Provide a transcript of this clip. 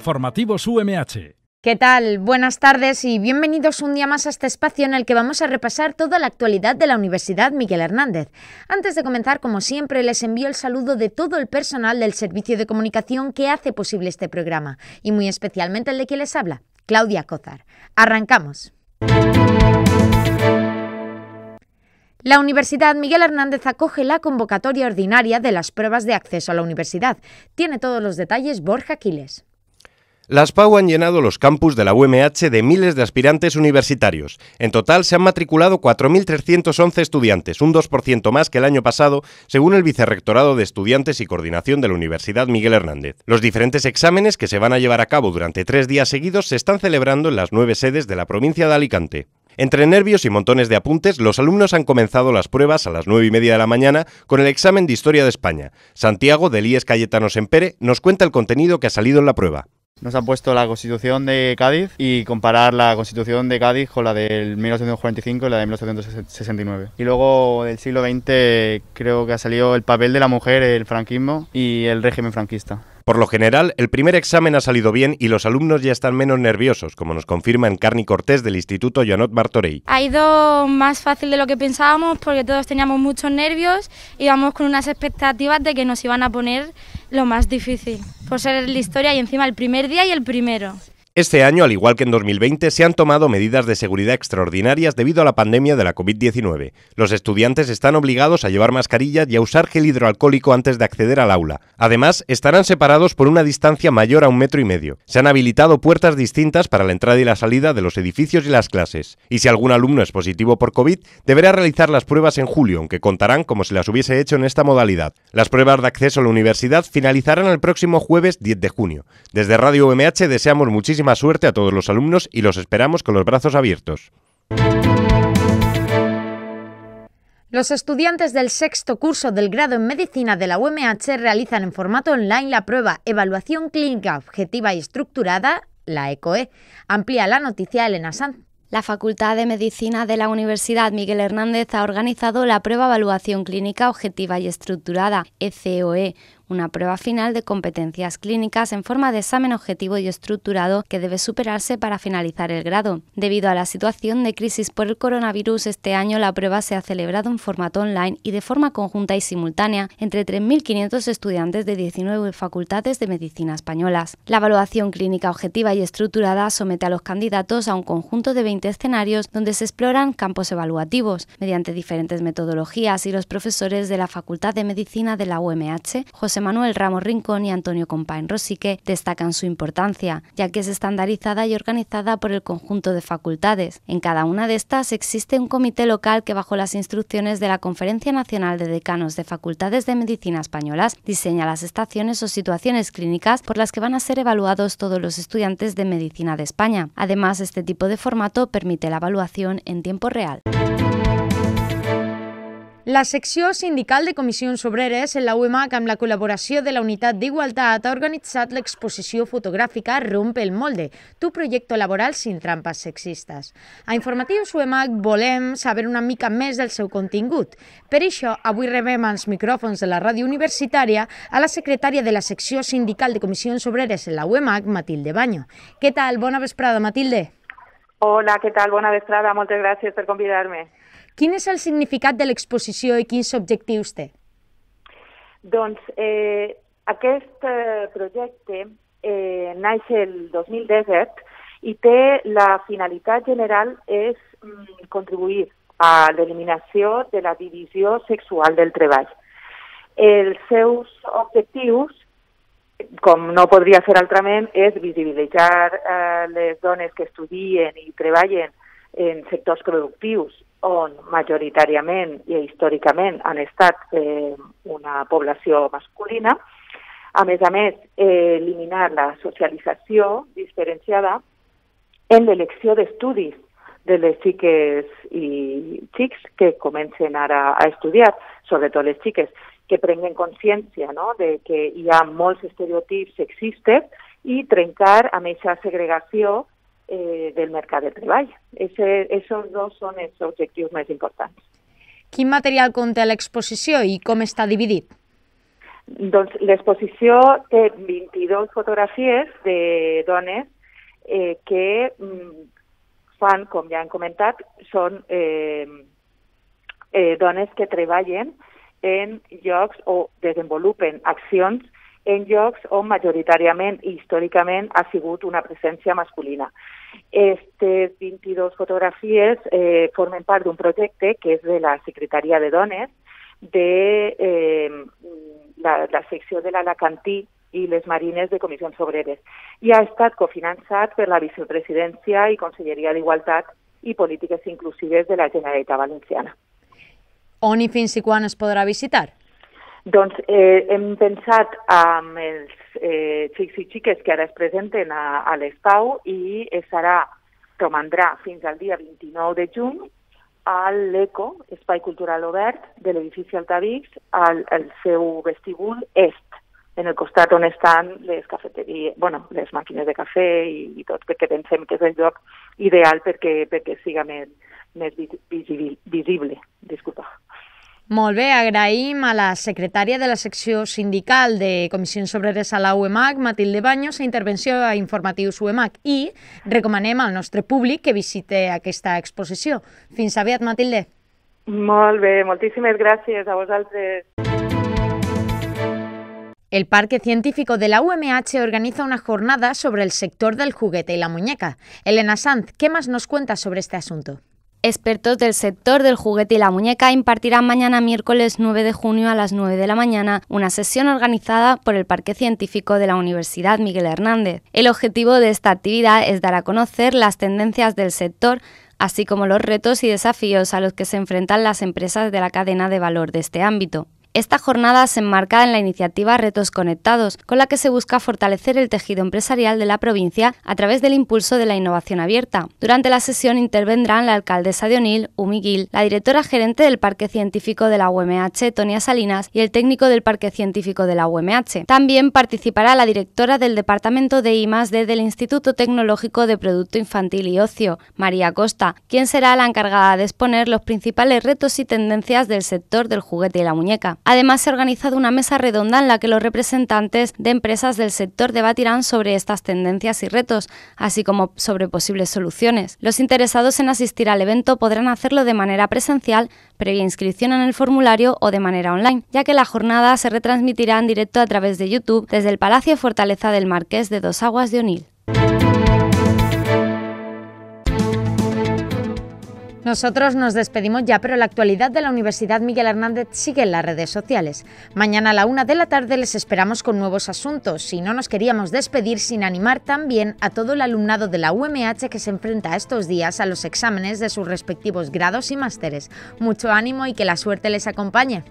Informativos UMH. ¿Qué tal? Buenas tardes y bienvenidos un día más a este espacio en el que vamos a repasar toda la actualidad de la Universidad Miguel Hernández. Antes de comenzar, como siempre, les envío el saludo de todo el personal del servicio de comunicación que hace posible este programa y muy especialmente el de quien les habla, Claudia Cozar. Arrancamos. La Universidad Miguel Hernández acoge la convocatoria ordinaria de las pruebas de acceso a la universidad. Tiene todos los detalles Borja Quiles. Las PAU han llenado los campus de la UMH de miles de aspirantes universitarios. En total se han matriculado 4.311 estudiantes, un 2% más que el año pasado, según el Vicerrectorado de Estudiantes y Coordinación de la Universidad Miguel Hernández. Los diferentes exámenes que se van a llevar a cabo durante tres días seguidos se están celebrando en las nueve sedes de la provincia de Alicante. Entre nervios y montones de apuntes, los alumnos han comenzado las pruebas a las nueve y media de la mañana con el examen de Historia de España. Santiago, de IES Cayetanos Empere, nos cuenta el contenido que ha salido en la prueba. Nos han puesto la Constitución de Cádiz y comparar la Constitución de Cádiz con la del 1845 y la de 1869. Y luego del siglo XX creo que ha salido el papel de la mujer, el franquismo y el régimen franquista. Por lo general, el primer examen ha salido bien y los alumnos ya están menos nerviosos, como nos confirma Encarni Cortés del Instituto Joanot Martorey. Ha ido más fácil de lo que pensábamos porque todos teníamos muchos nervios, y íbamos con unas expectativas de que nos iban a poner lo más difícil, por ser la historia y encima el primer día y el primero. Este año, al igual que en 2020, se han tomado medidas de seguridad extraordinarias debido a la pandemia de la COVID-19. Los estudiantes están obligados a llevar mascarilla y a usar gel hidroalcohólico antes de acceder al aula. Además, estarán separados por una distancia mayor a un metro y medio. Se han habilitado puertas distintas para la entrada y la salida de los edificios y las clases. Y si algún alumno es positivo por COVID, deberá realizar las pruebas en julio, aunque contarán como si las hubiese hecho en esta modalidad. Las pruebas de acceso a la universidad finalizarán el próximo jueves 10 de junio. Desde Radio UMH deseamos muchísimo suerte a todos los alumnos y los esperamos con los brazos abiertos. Los estudiantes del sexto curso del grado en medicina de la UMH realizan en formato online la prueba Evaluación Clínica Objetiva y Estructurada, la ECOE. E. Amplía la noticia Elena Sanz. La Facultad de Medicina de la Universidad Miguel Hernández ha organizado la prueba Evaluación Clínica Objetiva y Estructurada, ECOE, una prueba final de competencias clínicas en forma de examen objetivo y estructurado que debe superarse para finalizar el grado. Debido a la situación de crisis por el coronavirus, este año la prueba se ha celebrado en formato online y de forma conjunta y simultánea entre 3.500 estudiantes de 19 facultades de medicina españolas. La evaluación clínica objetiva y estructurada somete a los candidatos a un conjunto de 20 escenarios donde se exploran campos evaluativos mediante diferentes metodologías y los profesores de la Facultad de Medicina de la UMH, José Manuel Ramos Rincón y Antonio Compain Rosique destacan su importancia, ya que es estandarizada y organizada por el conjunto de facultades. En cada una de estas existe un comité local que bajo las instrucciones de la Conferencia Nacional de Decanos de Facultades de Medicina Españolas diseña las estaciones o situaciones clínicas por las que van a ser evaluados todos los estudiantes de medicina de España. Además, este tipo de formato permite la evaluación en tiempo real. La secció sindical de comissions obreres en la UMAC amb la col·laboració de la Unitat d'Igualtat ha organitzat l'exposició fotogràfica Rompe el molde, tu projecte laboral sin trampes sexistes. A Informatius UMAC volem saber una mica més del seu contingut. Per això, avui rebem als micròfons de la ràdio universitària a la secretària de la secció sindical de comissions obreres en la UMAC, Matilde Baño. Què tal? Bona vesprada, Matilde. Hola, què tal? Bona vesprada. Moltes gràcies per convidar-me. Quin és el significat de l'exposició i quins objectius té? Doncs eh, aquest eh, projecte eh, naix el 2017 i té la finalitat general és mm, contribuir a l'eliminació de la divisió sexual del treball. Els seus objectius com no podria ser altrament, és visibilitzar eh, les dones que estudien i treballen en sectors productius on majoritàriament i històricament han estat eh, una població masculina. A més a més, eh, eliminar la socialització diferenciada en l'elecció d'estudis de les xiques i xics que comencen ara a estudiar, sobretot les xiques, que prenguen consciència no? de que hi ha molts estereotips que sexistes i trencar amb aquesta segregació eh, del mercat de treball. Ese, esos dos són els objectius més importants. Quin material conté l'exposició i com està dividit? Doncs l'exposició té 22 fotografies de dones eh, que mm, fan, com ja hem comentat, són eh, eh, dones que treballen en llocs o desenvolupen accions en llocs on majoritàriament i històricament ha sigut una presència masculina. Aquestes 22 fotografies eh, formen part d'un projecte que és de la Secretaria de Dones, de eh, la, la secció de l'Alacantí i les Marines de Comissions Obreres i ha estat cofinançat per la Vicepresidència i Conselleria d'Igualtat i Polítiques Inclusives de la Generalitat Valenciana. On i fins i quan es podrà visitar? Doncs eh, hem pensat amb els eh, xics i xiques que ara es presenten a, a l'Espau i serà, romandrà fins al dia 29 de juny a l'ECO, Espai Cultural Obert, de l'edifici Altavix, al, al seu vestíbul est en el costat on estan les cafeteries, bueno, les màquines de cafè i, i tot, perquè pensem que és el lloc ideal perquè, perquè siga més, més visible, visible. Disculpa. Molt bé, agraïm a la secretària de la secció sindical de Comissions Obreres a la UEMAC, Matilde Baños, a intervenció a informatius UEMAC i recomanem al nostre públic que visite aquesta exposició. Fins aviat, Matilde. Molt bé, moltíssimes gràcies a vosaltres. El Parque Científico de la UMH organiza una jornada sobre el sector del juguete y la muñeca. Elena Sanz, ¿qué más nos cuenta sobre este asunto? Expertos del sector del juguete y la muñeca impartirán mañana miércoles 9 de junio a las 9 de la mañana una sesión organizada por el Parque Científico de la Universidad Miguel Hernández. El objetivo de esta actividad es dar a conocer las tendencias del sector así como los retos y desafíos a los que se enfrentan las empresas de la cadena de valor de este ámbito. Esta jornada se enmarca en la iniciativa Retos Conectados, con la que se busca fortalecer el tejido empresarial de la provincia a través del impulso de la innovación abierta. Durante la sesión intervendrán la alcaldesa de Onil, Umi Gil, la directora gerente del Parque Científico de la UMH, Tonia Salinas, y el técnico del Parque Científico de la UMH. También participará la directora del Departamento de I+D del Instituto Tecnológico de Producto Infantil y Ocio, María Costa, quien será la encargada de exponer los principales retos y tendencias del sector del juguete y la muñeca. Además, se ha organizado una mesa redonda en la que los representantes de empresas del sector debatirán sobre estas tendencias y retos, así como sobre posibles soluciones. Los interesados en asistir al evento podrán hacerlo de manera presencial, previa inscripción en el formulario o de manera online, ya que la jornada se retransmitirá en directo a través de YouTube desde el Palacio Fortaleza del Marqués de Dos Aguas de Onil. Nosotros nos despedimos ya, pero la actualidad de la Universidad Miguel Hernández sigue en las redes sociales. Mañana a la una de la tarde les esperamos con nuevos asuntos. y no nos queríamos despedir sin animar también a todo el alumnado de la UMH que se enfrenta estos días a los exámenes de sus respectivos grados y másteres. Mucho ánimo y que la suerte les acompañe.